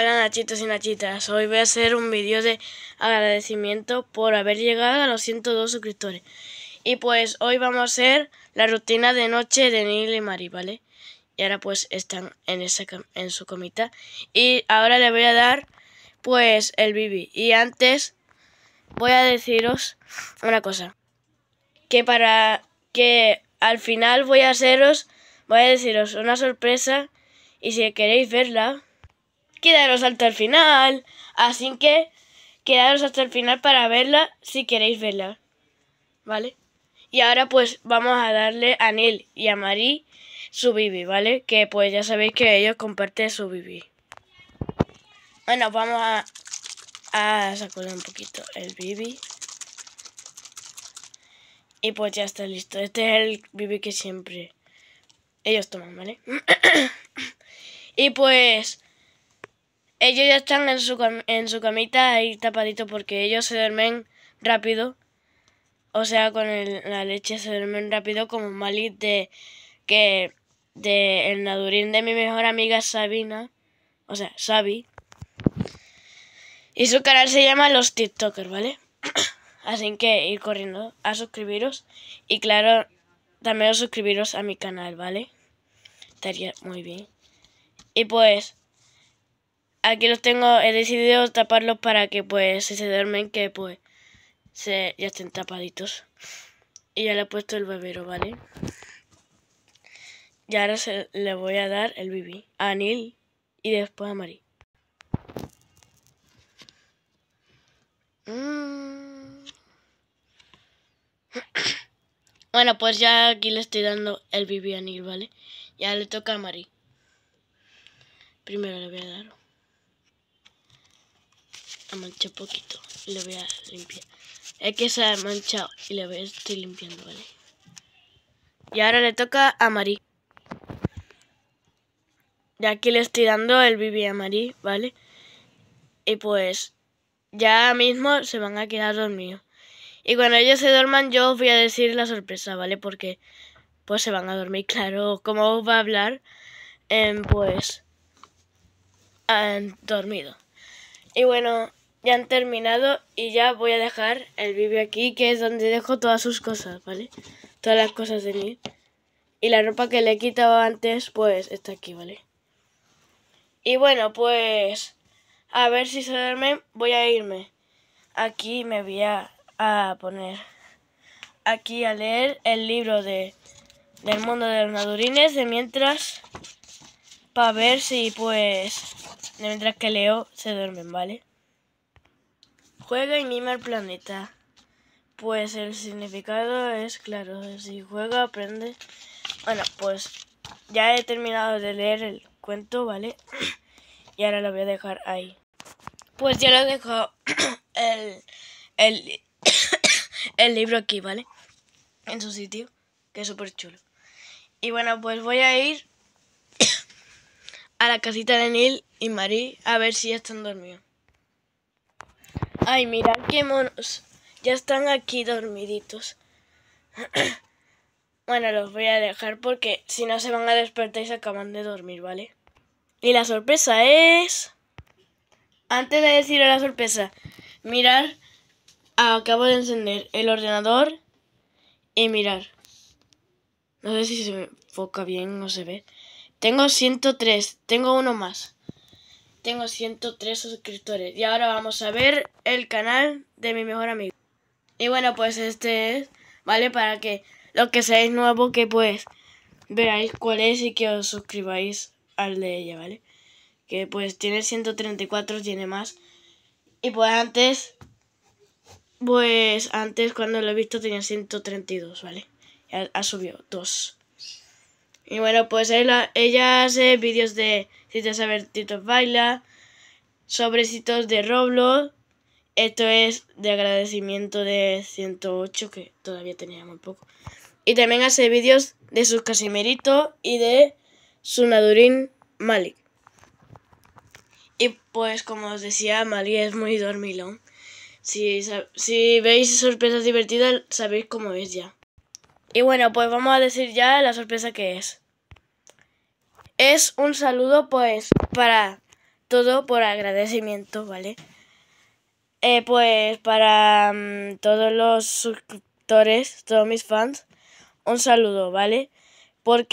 Hola Nachitos y Nachitas, hoy voy a hacer un vídeo de agradecimiento por haber llegado a los 102 suscriptores. Y pues hoy vamos a hacer la rutina de noche de Neil y Mari, ¿vale? Y ahora pues están en, esa, en su comita. Y ahora le voy a dar pues el bibi. Y antes voy a deciros una cosa. Que para que al final voy a haceros, voy a deciros una sorpresa. Y si queréis verla, quedaros hasta el final. Así que quedaros hasta el final para verla si queréis verla. ¿Vale? Y ahora pues vamos a darle a Neil y a Marie su bibi, ¿vale? Que pues ya sabéis que ellos comparten su bibi. Bueno, vamos a, a sacudir un poquito el bibi. Y pues ya está listo. Este es el bibi que siempre ellos toman, ¿vale? y pues ellos ya están en su, camita ahí tapadito porque ellos se duermen rápido. O sea, con la leche se duermen rápido como malí de que de el nadurín de mi mejor amiga Sabina, o sea, Sabi. Y su canal se llama Los TikTokers, ¿vale? Así que ir corriendo a suscribiros y claro, también suscribiros a mi canal, ¿vale? Estaría muy bien. Y pues aquí los tengo, he decidido taparlos para que pues si se duermen que pues se, ya estén tapaditos. Y ya le he puesto el bebero, ¿vale? Y ahora se, le voy a dar el bibi a Neil y después a Mari. Mm. bueno, pues ya aquí le estoy dando el bibi a Neil, ¿vale? Ya le toca a Mari. Primero le voy a dar a manchar poquito y voy a limpiar. Es que se ha manchado y le voy a estoy limpiando, ¿vale? Y ahora le toca a Marí. Ya aquí le estoy dando el bibi a Marí, ¿vale? Y pues ya mismo se van a quedar dormidos. Y cuando ellos se duerman yo os voy a decir la sorpresa, ¿vale? Porque pues se van a dormir, claro. Como os va a hablar, em, pues... han dormido. Y bueno, ya han terminado y ya voy a dejar el vídeo aquí, que es donde dejo todas sus cosas, ¿vale? Todas las cosas de mí. Y la ropa que le he quitado antes, pues está aquí, ¿vale? Y bueno, pues a ver si se duerme, voy a irme. Aquí me voy a, poner aquí a leer el libro de del mundo de los madurines de mientras para ver si pues Mientras que leo, se duermen, ¿vale? Juega y mima el planeta. Pues el significado es claro. Si juega, aprende. Bueno, pues ya he terminado de leer el cuento, ¿vale? y ahora lo voy a dejar ahí. Pues ya lo dejo el, el, el libro aquí, ¿vale? En su sitio, que es súper chulo. Y bueno, pues voy a ir a la casita de Neil y Marie a ver si ya están dormidos. Ay, mira qué monos. Ya están aquí dormiditos. bueno, los voy a dejar porque si no se van a despertar y se acaban de dormir, ¿vale? Y la sorpresa es... Antes de decir la sorpresa, mirar, acabo de encender el ordenador y mirar. No sé si se me enfoca bien o no se ve. Tengo 103, tengo uno más tengo 103 suscriptores. Y ahora vamos a ver el canal de mi mejor amigo. Y bueno, pues este es, ¿vale? Para que los que seáis nuevos, que pues veáis cuál es y que os suscribáis al de ella, ¿vale? Que pues tiene 134, tiene más. Y pues antes, pues antes cuando lo he visto tenía 132, ¿vale? ha, ha subido 2. Y bueno, pues ella hace vídeos de citas te Baila, sobrecitos de Roblox. Esto es de agradecimiento de 108, que todavía tenía muy poco. Y también hace vídeos de su Casimerito y de su nadurín, Malik. Y pues como os decía, Mali es muy dormilón. Si, si veis sorpresas divertidas, sabéis cómo es ya. Y bueno, pues vamos a decir ya la sorpresa que es. Es un saludo pues para todo por agradecimiento, ¿vale? Eh, pues para mm, todos los suscriptores, todos mis fans, un saludo, ¿vale? Porque